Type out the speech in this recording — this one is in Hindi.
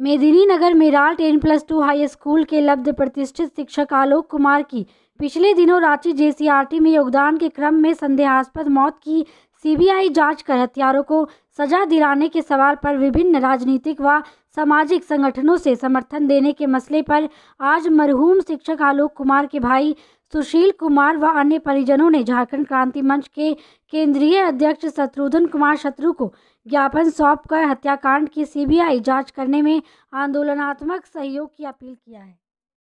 मेदिनीनगर में राल ten plus two high school के लब्ध प्रतिष्ठित शिक्षक आलोक कुमार की पिछले दिनों रांची जे में योगदान के क्रम में संदेहास्पद मौत की सीबीआई जांच कर हत्यारों को सजा दिलाने के सवाल पर विभिन्न राजनीतिक व सामाजिक संगठनों से समर्थन देने के मसले पर आज मरहूम शिक्षक आलोक कुमार के भाई सुशील कुमार व अन्य परिजनों ने झारखंड क्रांति मंच के केंद्रीय अध्यक्ष शत्रुधन कुमार शत्रु को ज्ञापन सौंप कर हत्याकांड की सीबीआई जांच करने में आंदोलनात्मक सहयोग की अपील किया है